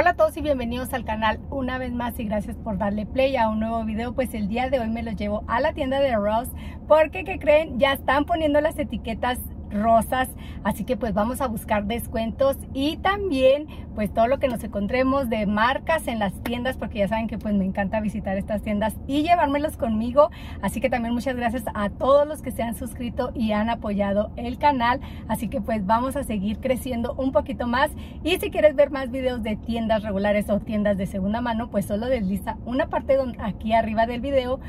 Hola a todos y bienvenidos al canal una vez más y gracias por darle play a un nuevo video pues el día de hoy me lo llevo a la tienda de Ross porque que creen ya están poniendo las etiquetas rosas. Así que pues vamos a buscar descuentos y también pues todo lo que nos encontremos de marcas en las tiendas porque ya saben que pues me encanta visitar estas tiendas y llevármelos conmigo. Así que también muchas gracias a todos los que se han suscrito y han apoyado el canal. Así que pues vamos a seguir creciendo un poquito más y si quieres ver más videos de tiendas regulares o tiendas de segunda mano pues solo desliza una parte donde, aquí arriba del video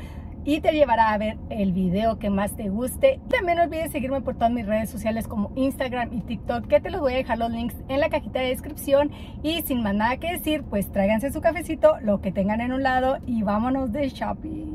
y te llevará a ver el video que más te guste. También no olvides seguirme por todas mis redes sociales como Instagram y TikTok, que te los voy a dejar los links en la cajita de descripción. Y sin más nada que decir, pues tráiganse su cafecito, lo que tengan en un lado y vámonos de shopping.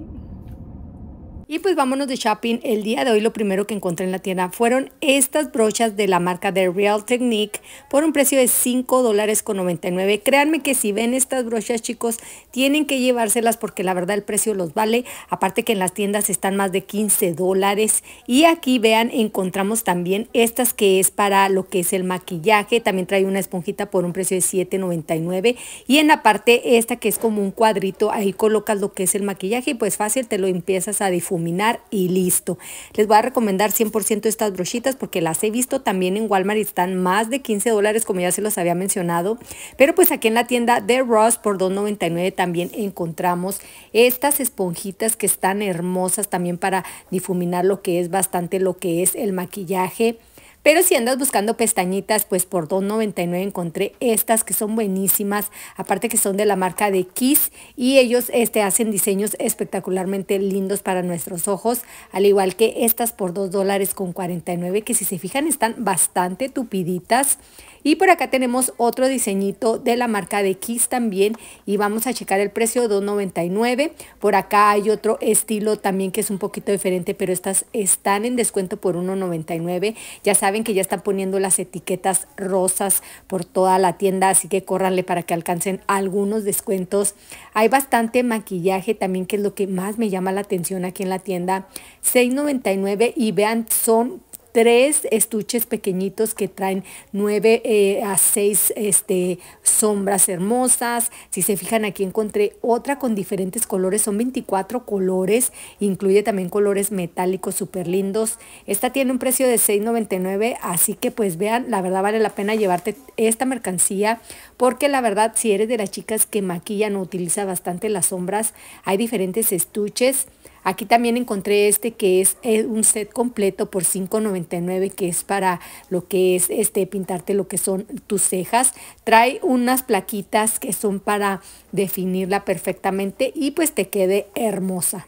Y pues vámonos de shopping. El día de hoy lo primero que encontré en la tienda fueron estas brochas de la marca de Real Technique por un precio de 5 dólares con 99. Créanme que si ven estas brochas chicos tienen que llevárselas porque la verdad el precio los vale. Aparte que en las tiendas están más de 15 dólares. Y aquí vean encontramos también estas que es para lo que es el maquillaje. También trae una esponjita por un precio de 7.99. Y en la parte esta que es como un cuadrito ahí colocas lo que es el maquillaje y pues fácil te lo empiezas a difundir difuminar y listo. Les voy a recomendar 100% estas brochitas porque las he visto también en Walmart y están más de 15 dólares como ya se los había mencionado. Pero pues aquí en la tienda de Ross por $2.99 también encontramos estas esponjitas que están hermosas también para difuminar lo que es bastante lo que es el maquillaje pero si andas buscando pestañitas, pues por $2.99 encontré estas que son buenísimas. Aparte que son de la marca de Kiss y ellos este, hacen diseños espectacularmente lindos para nuestros ojos. Al igual que estas por dólares con $2.49 que si se fijan están bastante tupiditas. Y por acá tenemos otro diseñito de la marca de Kiss también y vamos a checar el precio $2.99. Por acá hay otro estilo también que es un poquito diferente, pero estas están en descuento por $1.99. Ya saben que ya están poniendo las etiquetas rosas por toda la tienda, así que córranle para que alcancen algunos descuentos. Hay bastante maquillaje también, que es lo que más me llama la atención aquí en la tienda. $6.99 y vean, son tres estuches pequeñitos que traen nueve eh, a seis este, sombras hermosas. Si se fijan aquí encontré otra con diferentes colores, son 24 colores, incluye también colores metálicos súper lindos. Esta tiene un precio de $6.99, así que pues vean, la verdad vale la pena llevarte esta mercancía porque la verdad si eres de las chicas que maquillan o utiliza bastante las sombras, hay diferentes estuches Aquí también encontré este que es eh, un set completo por $5.99 que es para lo que es este pintarte lo que son tus cejas. Trae unas plaquitas que son para definirla perfectamente y pues te quede hermosa.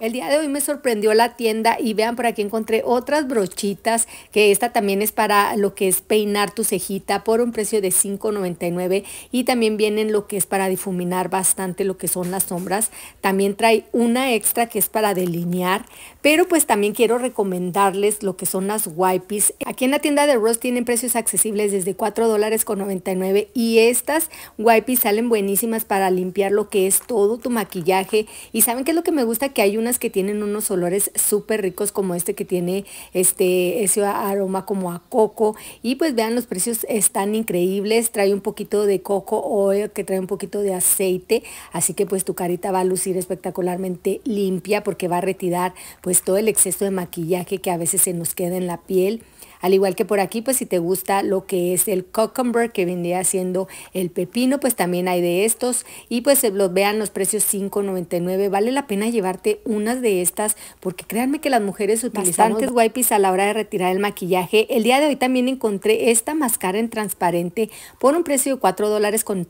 El día de hoy me sorprendió la tienda y vean por aquí encontré otras brochitas que esta también es para lo que es peinar tu cejita por un precio de $5.99 y también vienen lo que es para difuminar bastante lo que son las sombras. También trae una extra que es para delinear, pero pues también quiero recomendarles lo que son las wipes. Aquí en la tienda de Ross tienen precios accesibles desde $4.99 y estas wipes salen buenísimas para limpiar lo que es todo tu maquillaje y saben que es lo que me gusta que hay una que tienen unos olores súper ricos como este que tiene este, ese aroma como a coco. Y pues vean, los precios están increíbles. Trae un poquito de coco o que trae un poquito de aceite. Así que pues tu carita va a lucir espectacularmente limpia porque va a retirar pues todo el exceso de maquillaje que a veces se nos queda en la piel. Al igual que por aquí, pues si te gusta lo que es el cucumber, que vendría haciendo el pepino, pues también hay de estos. Y pues eh, los vean los precios 5.99. Vale la pena llevarte unas de estas, porque créanme que las mujeres utilizan estos wipes a la hora de retirar el maquillaje. El día de hoy también encontré esta máscara en transparente por un precio de $4.99 dólares con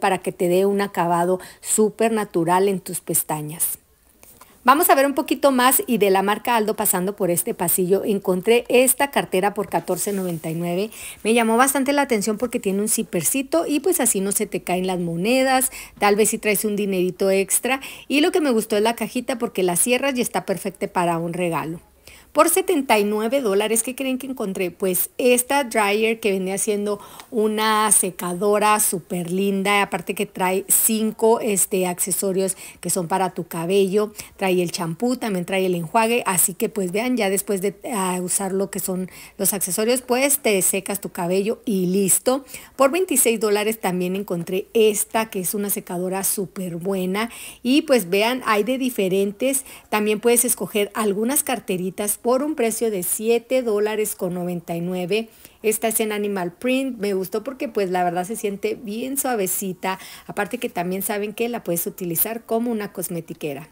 para que te dé un acabado súper natural en tus pestañas. Vamos a ver un poquito más y de la marca Aldo pasando por este pasillo encontré esta cartera por $14.99. Me llamó bastante la atención porque tiene un cipercito y pues así no se te caen las monedas, tal vez si traes un dinerito extra. Y lo que me gustó es la cajita porque la cierras y está perfecta para un regalo por 79 dólares. ¿Qué creen que encontré? Pues esta dryer que venía siendo una secadora súper linda. Aparte que trae cinco este, accesorios que son para tu cabello. Trae el champú, también trae el enjuague. Así que pues vean, ya después de ah, usar lo que son los accesorios, pues te secas tu cabello y listo. Por 26 dólares también encontré esta que es una secadora súper buena. Y pues vean, hay de diferentes. También puedes escoger algunas carteritas por un precio de $7.99. Esta es en animal print, me gustó porque pues la verdad se siente bien suavecita, aparte que también saben que la puedes utilizar como una cosmetiquera.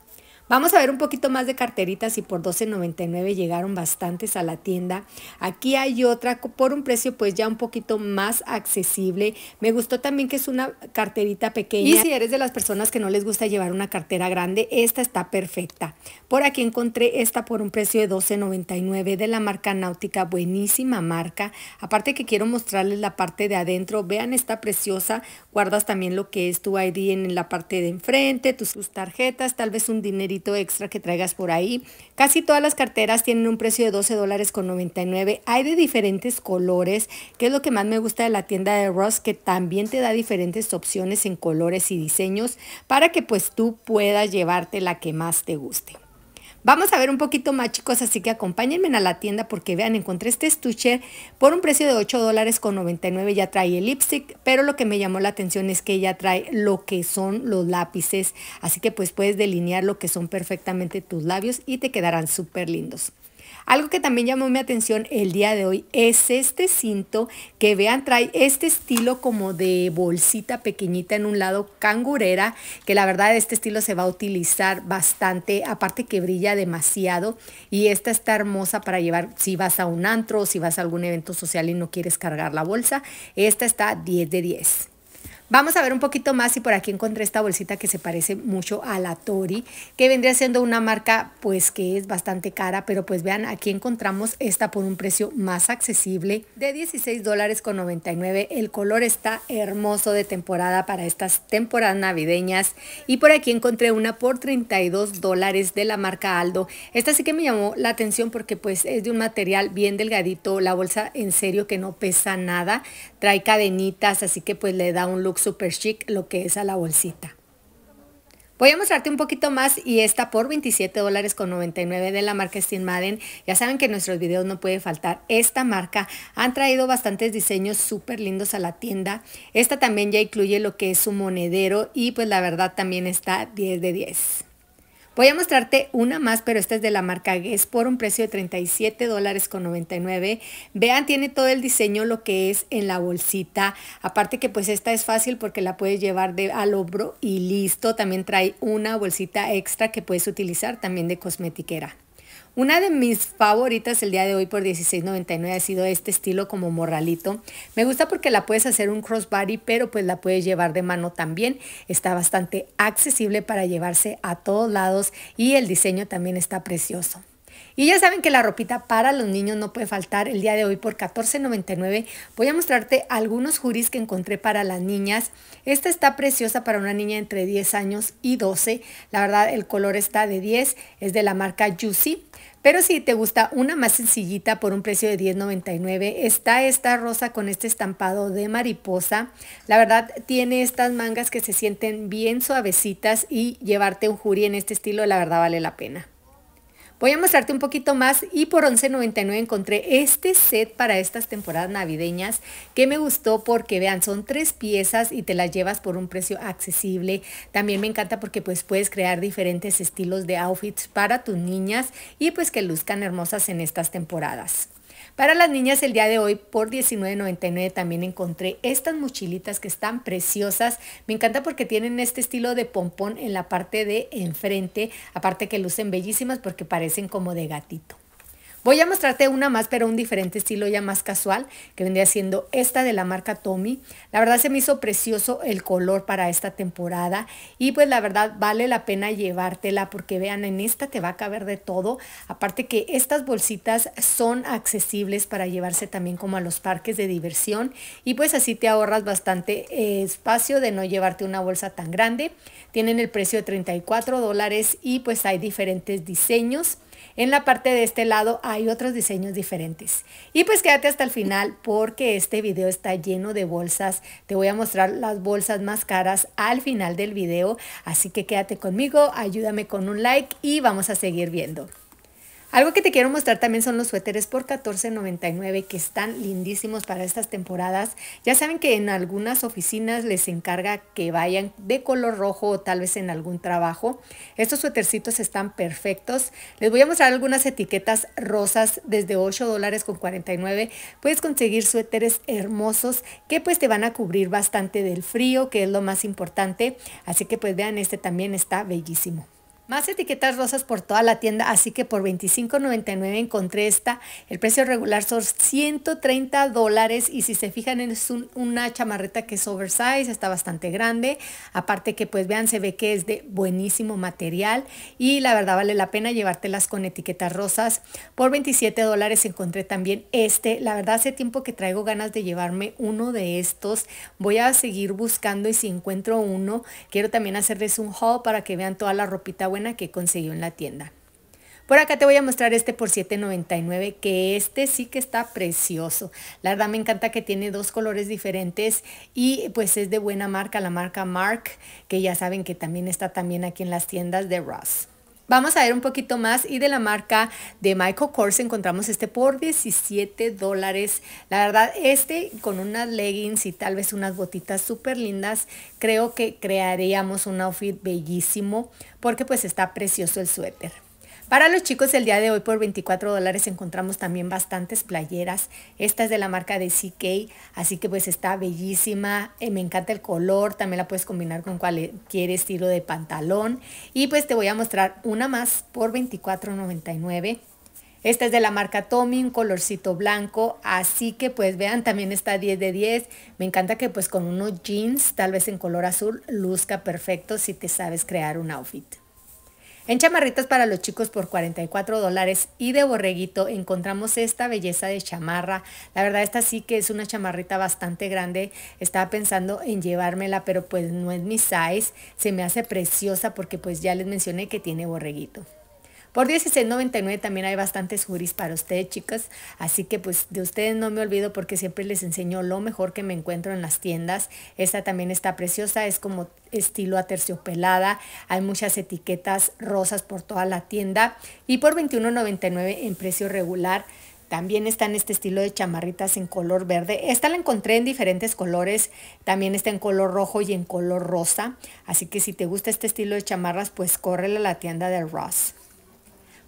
Vamos a ver un poquito más de carteritas y por $12.99 llegaron bastantes a la tienda. Aquí hay otra por un precio pues ya un poquito más accesible. Me gustó también que es una carterita pequeña. Y si eres de las personas que no les gusta llevar una cartera grande, esta está perfecta. Por aquí encontré esta por un precio de $12.99 de la marca Náutica, buenísima marca. Aparte que quiero mostrarles la parte de adentro, vean esta preciosa, guardas también lo que es tu ID en la parte de enfrente, tus, tus tarjetas, tal vez un dinerito extra que traigas por ahí. Casi todas las carteras tienen un precio de 12 dólares con 99. Hay de diferentes colores, que es lo que más me gusta de la tienda de Ross, que también te da diferentes opciones en colores y diseños para que pues tú puedas llevarte la que más te guste. Vamos a ver un poquito más chicos, así que acompáñenme a la tienda porque vean, encontré este estuche por un precio de 8 dólares con 99, ya trae el lipstick, pero lo que me llamó la atención es que ya trae lo que son los lápices, así que pues puedes delinear lo que son perfectamente tus labios y te quedarán súper lindos. Algo que también llamó mi atención el día de hoy es este cinto que vean, trae este estilo como de bolsita pequeñita en un lado cangurera, que la verdad este estilo se va a utilizar bastante, aparte que brilla demasiado y esta está hermosa para llevar si vas a un antro o si vas a algún evento social y no quieres cargar la bolsa, esta está 10 de 10. Vamos a ver un poquito más y por aquí encontré esta bolsita que se parece mucho a la Tori, que vendría siendo una marca pues que es bastante cara, pero pues vean, aquí encontramos esta por un precio más accesible de $16.99, dólares El color está hermoso de temporada para estas temporadas navideñas y por aquí encontré una por 32 dólares de la marca Aldo. Esta sí que me llamó la atención porque pues es de un material bien delgadito, la bolsa en serio que no pesa nada. Trae cadenitas, así que pues le da un look super chic lo que es a la bolsita. Voy a mostrarte un poquito más y esta por $27.99 dólares con de la marca Steam Madden. Ya saben que en nuestros videos no puede faltar esta marca. Han traído bastantes diseños súper lindos a la tienda. Esta también ya incluye lo que es su monedero y pues la verdad también está 10 de 10. Voy a mostrarte una más, pero esta es de la marca Guess por un precio de 37 dólares con 99. Vean, tiene todo el diseño lo que es en la bolsita. Aparte que pues esta es fácil porque la puedes llevar de al hombro y listo. También trae una bolsita extra que puedes utilizar también de cosmetiquera. Una de mis favoritas el día de hoy por $16.99 ha sido este estilo como morralito. Me gusta porque la puedes hacer un crossbody, pero pues la puedes llevar de mano también. Está bastante accesible para llevarse a todos lados y el diseño también está precioso. Y ya saben que la ropita para los niños no puede faltar. El día de hoy por $14.99 voy a mostrarte algunos juris que encontré para las niñas. Esta está preciosa para una niña entre 10 años y 12. La verdad el color está de 10, es de la marca Juicy. Pero si te gusta una más sencillita por un precio de $10.99, está esta rosa con este estampado de mariposa. La verdad tiene estas mangas que se sienten bien suavecitas y llevarte un jury en este estilo la verdad vale la pena. Voy a mostrarte un poquito más y por $11.99 encontré este set para estas temporadas navideñas que me gustó porque vean, son tres piezas y te las llevas por un precio accesible. También me encanta porque pues puedes crear diferentes estilos de outfits para tus niñas y pues que luzcan hermosas en estas temporadas. Para las niñas el día de hoy por $19.99 también encontré estas mochilitas que están preciosas. Me encanta porque tienen este estilo de pompón en la parte de enfrente, aparte que lucen bellísimas porque parecen como de gatito. Voy a mostrarte una más, pero un diferente estilo ya más casual, que vendría siendo esta de la marca Tommy. La verdad se me hizo precioso el color para esta temporada y pues la verdad vale la pena llevártela porque vean, en esta te va a caber de todo. Aparte que estas bolsitas son accesibles para llevarse también como a los parques de diversión y pues así te ahorras bastante espacio de no llevarte una bolsa tan grande. Tienen el precio de 34 dólares y pues hay diferentes diseños. En la parte de este lado hay otros diseños diferentes. Y pues quédate hasta el final porque este video está lleno de bolsas. Te voy a mostrar las bolsas más caras al final del video. Así que quédate conmigo, ayúdame con un like y vamos a seguir viendo. Algo que te quiero mostrar también son los suéteres por $14.99 que están lindísimos para estas temporadas. Ya saben que en algunas oficinas les encarga que vayan de color rojo o tal vez en algún trabajo. Estos suétercitos están perfectos. Les voy a mostrar algunas etiquetas rosas desde $8.49. Puedes conseguir suéteres hermosos que pues te van a cubrir bastante del frío, que es lo más importante. Así que pues vean, este también está bellísimo. Más etiquetas rosas por toda la tienda, así que por $25.99 encontré esta. El precio regular son 130 dólares y si se fijan es una chamarreta que es oversize, está bastante grande. Aparte que pues vean, se ve que es de buenísimo material y la verdad vale la pena llevártelas con etiquetas rosas. Por 27 dólares encontré también este. La verdad hace tiempo que traigo ganas de llevarme uno de estos. Voy a seguir buscando y si encuentro uno, quiero también hacerles un haul para que vean toda la ropita buena que consiguió en la tienda. Por acá te voy a mostrar este por $7.99, que este sí que está precioso. La verdad me encanta que tiene dos colores diferentes y pues es de buena marca, la marca Mark, que ya saben que también está también aquí en las tiendas de Ross. Vamos a ver un poquito más y de la marca de Michael Kors encontramos este por 17 dólares. La verdad, este con unas leggings y tal vez unas gotitas súper lindas, creo que crearíamos un outfit bellísimo porque pues está precioso el suéter. Para los chicos, el día de hoy por 24 dólares encontramos también bastantes playeras. Esta es de la marca de CK, así que pues está bellísima. Eh, me encanta el color, también la puedes combinar con cualquier estilo de pantalón. Y pues te voy a mostrar una más por $24.99. Esta es de la marca Tommy, un colorcito blanco, así que pues vean, también está 10 de 10. Me encanta que pues con unos jeans, tal vez en color azul, luzca perfecto si te sabes crear un outfit. En chamarritas para los chicos por 44 dólares y de borreguito encontramos esta belleza de chamarra. La verdad esta sí que es una chamarrita bastante grande. Estaba pensando en llevármela, pero pues no es mi size. Se me hace preciosa porque pues ya les mencioné que tiene borreguito. Por 16.99 también hay bastantes juris para ustedes, chicas. Así que pues de ustedes no me olvido porque siempre les enseño lo mejor que me encuentro en las tiendas. Esta también está preciosa, es como estilo aterciopelada. Hay muchas etiquetas rosas por toda la tienda. Y por 21.99 en precio regular. También está en este estilo de chamarritas en color verde. Esta la encontré en diferentes colores. También está en color rojo y en color rosa. Así que si te gusta este estilo de chamarras, pues córrele a la tienda de Ross.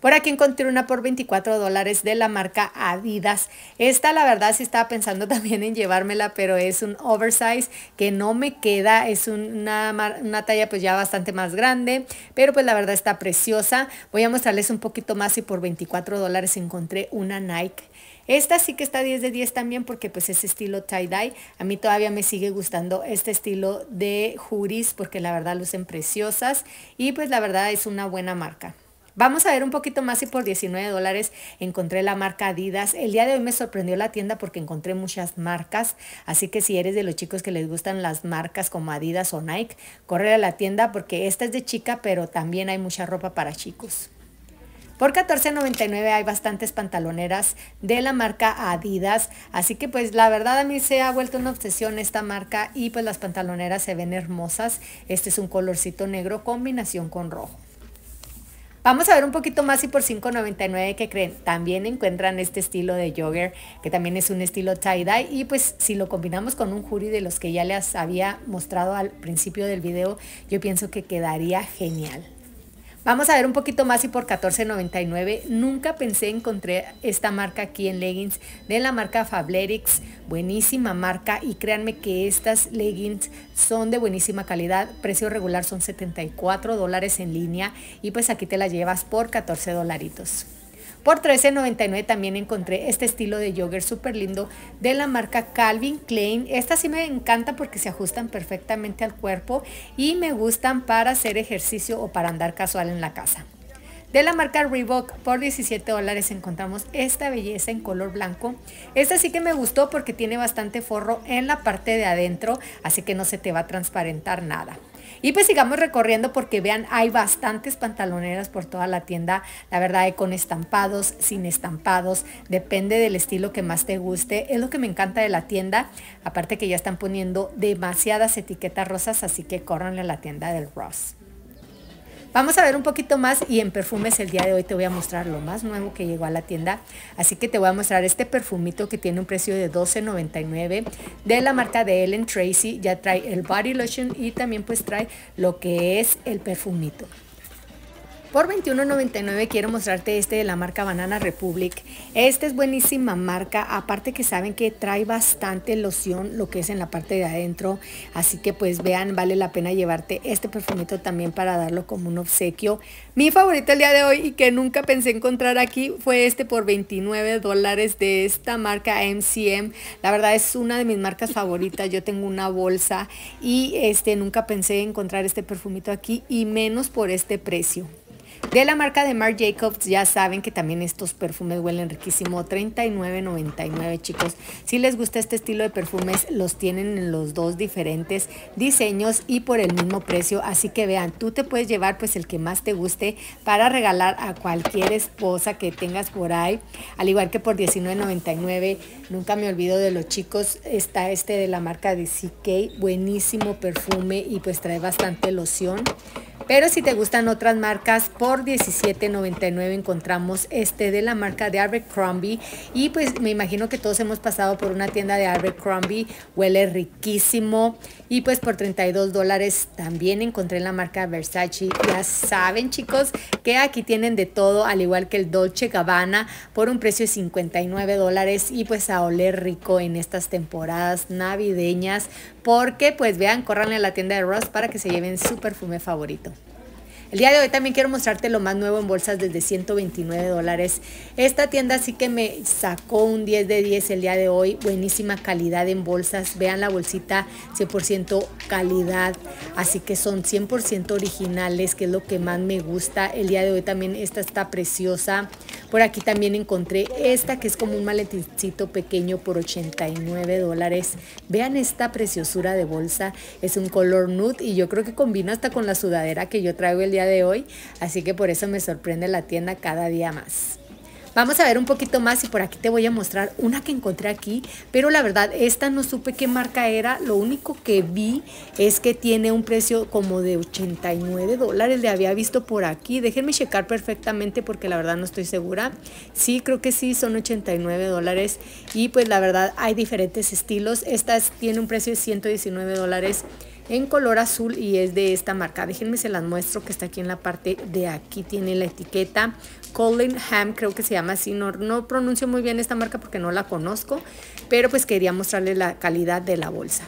Por aquí encontré una por 24 dólares de la marca Adidas. Esta la verdad sí estaba pensando también en llevármela, pero es un oversize que no me queda. Es una, una talla pues ya bastante más grande, pero pues la verdad está preciosa. Voy a mostrarles un poquito más y por 24 dólares encontré una Nike. Esta sí que está 10 de 10 también porque pues es estilo tie-dye. A mí todavía me sigue gustando este estilo de juris porque la verdad lucen preciosas y pues la verdad es una buena marca. Vamos a ver un poquito más y por 19 dólares encontré la marca Adidas. El día de hoy me sorprendió la tienda porque encontré muchas marcas, así que si eres de los chicos que les gustan las marcas como Adidas o Nike, corre a la tienda porque esta es de chica, pero también hay mucha ropa para chicos. Por $14.99 hay bastantes pantaloneras de la marca Adidas, así que pues la verdad a mí se ha vuelto una obsesión esta marca y pues las pantaloneras se ven hermosas. Este es un colorcito negro combinación con rojo. Vamos a ver un poquito más y por 5.99 que creen, también encuentran este estilo de jogger, que también es un estilo tie-dye y pues si lo combinamos con un jury de los que ya les había mostrado al principio del video, yo pienso que quedaría genial. Vamos a ver un poquito más y por $14.99 nunca pensé encontré esta marca aquí en leggings de la marca Fabletics, buenísima marca y créanme que estas leggings son de buenísima calidad, precio regular son $74 dólares en línea y pues aquí te la llevas por 14 dolaritos. Por $13.99 también encontré este estilo de jogger súper lindo de la marca Calvin Klein. Esta sí me encanta porque se ajustan perfectamente al cuerpo y me gustan para hacer ejercicio o para andar casual en la casa. De la marca Reebok por 17 dólares encontramos esta belleza en color blanco. Esta sí que me gustó porque tiene bastante forro en la parte de adentro, así que no se te va a transparentar nada. Y pues sigamos recorriendo porque vean, hay bastantes pantaloneras por toda la tienda, la verdad, hay con estampados, sin estampados, depende del estilo que más te guste, es lo que me encanta de la tienda, aparte que ya están poniendo demasiadas etiquetas rosas, así que córranle a la tienda del Ross. Vamos a ver un poquito más y en perfumes el día de hoy te voy a mostrar lo más nuevo que llegó a la tienda. Así que te voy a mostrar este perfumito que tiene un precio de $12.99 de la marca de Ellen Tracy. Ya trae el body lotion y también pues trae lo que es el perfumito. Por $21.99 quiero mostrarte este de la marca Banana Republic. Esta es buenísima marca, aparte que saben que trae bastante loción lo que es en la parte de adentro, así que pues vean, vale la pena llevarte este perfumito también para darlo como un obsequio. Mi favorito el día de hoy y que nunca pensé encontrar aquí fue este por $29 de esta marca MCM. La verdad es una de mis marcas favoritas, yo tengo una bolsa y este nunca pensé encontrar este perfumito aquí y menos por este precio. De la marca de Marc Jacobs, ya saben que también estos perfumes huelen riquísimo. $39.99, chicos. Si les gusta este estilo de perfumes, los tienen en los dos diferentes diseños y por el mismo precio. Así que vean, tú te puedes llevar pues el que más te guste para regalar a cualquier esposa que tengas por ahí. Al igual que por $19.99, nunca me olvido de los chicos, está este de la marca de CK. Buenísimo perfume y pues trae bastante loción. Pero si te gustan otras marcas, por 17.99 encontramos este de la marca de Abercrombie y pues me imagino que todos hemos pasado por una tienda de Abercrombie, huele riquísimo y pues por 32 dólares también encontré la marca Versace. Ya saben chicos que aquí tienen de todo, al igual que el Dolce Gabbana por un precio de 59 dólares y pues a oler rico en estas temporadas navideñas porque pues vean, córranle a la tienda de Ross para que se lleven su perfume favorito. El día de hoy también quiero mostrarte lo más nuevo en bolsas desde 129 dólares. Esta tienda sí que me sacó un 10 de 10 el día de hoy. Buenísima calidad en bolsas. Vean la bolsita 100% calidad. Así que son 100% originales, que es lo que más me gusta. El día de hoy también esta está preciosa. Por aquí también encontré esta que es como un maletincito pequeño por 89 dólares. Vean esta preciosura de bolsa. Es un color nude y yo creo que combina hasta con la sudadera que yo traigo el día de hoy. Así que por eso me sorprende la tienda cada día más. Vamos a ver un poquito más y por aquí te voy a mostrar una que encontré aquí, pero la verdad esta no supe qué marca era, lo único que vi es que tiene un precio como de 89 dólares, le había visto por aquí, déjenme checar perfectamente porque la verdad no estoy segura, sí creo que sí son 89 dólares y pues la verdad hay diferentes estilos, esta tiene un precio de 119 dólares en color azul y es de esta marca. Déjenme se las muestro que está aquí en la parte de aquí, tiene la etiqueta Colin Ham, creo que se llama así. No, pronuncio muy bien esta marca porque no la conozco, pero pues quería mostrarles la calidad de la bolsa.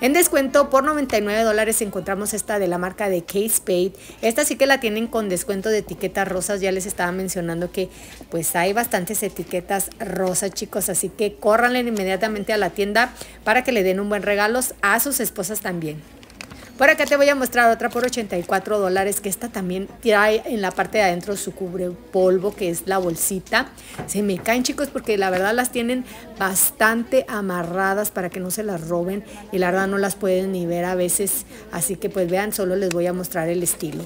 En descuento por 99 dólares encontramos esta de la marca de Case Spade. Esta sí que la tienen con descuento de etiquetas rosas. Ya les estaba mencionando que pues hay bastantes etiquetas rosas, chicos. Así que córranle inmediatamente a la tienda para que le den un buen regalo a sus esposas también. Por acá te voy a mostrar otra por 84 dólares, que esta también trae en la parte de adentro su cubre polvo, que es la bolsita. Se me caen chicos porque la verdad las tienen bastante amarradas para que no se las roben y la verdad no las pueden ni ver a veces. Así que pues vean, solo les voy a mostrar el estilo.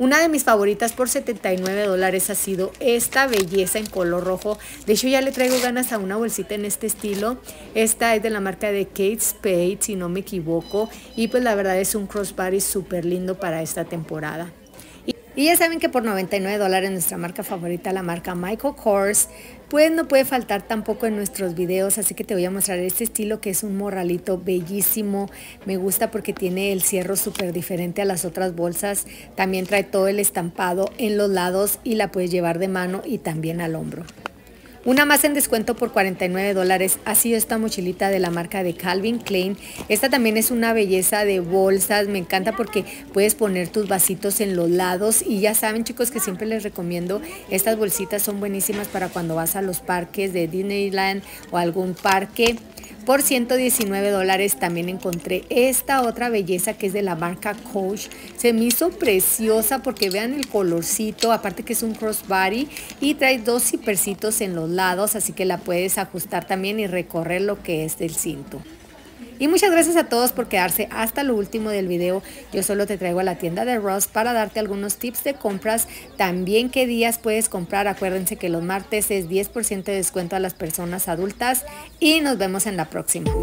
Una de mis favoritas por 79 dólares ha sido esta belleza en color rojo. De hecho ya le traigo ganas a una bolsita en este estilo. Esta es de la marca de Kate Spade, si no me equivoco. Y pues la verdad es un crossbody súper lindo para esta temporada. Y ya saben que por 99 dólares nuestra marca favorita, la marca Michael Kors, pues no puede faltar tampoco en nuestros videos, así que te voy a mostrar este estilo que es un morralito bellísimo, me gusta porque tiene el cierro súper diferente a las otras bolsas, también trae todo el estampado en los lados y la puedes llevar de mano y también al hombro. Una más en descuento por 49 dólares ha sido esta mochilita de la marca de Calvin Klein. Esta también es una belleza de bolsas, me encanta porque puedes poner tus vasitos en los lados y ya saben chicos que siempre les recomiendo, estas bolsitas son buenísimas para cuando vas a los parques de Disneyland o algún parque por 119 dólares también encontré esta otra belleza que es de la marca Coach. Se me hizo preciosa porque vean el colorcito, aparte que es un crossbody y trae dos cipercitos en los lados, así que la puedes ajustar también y recorrer lo que es del cinto. Y muchas gracias a todos por quedarse hasta lo último del video. Yo solo te traigo a la tienda de Ross para darte algunos tips de compras. También qué días puedes comprar. Acuérdense que los martes es 10% de descuento a las personas adultas. Y nos vemos en la próxima.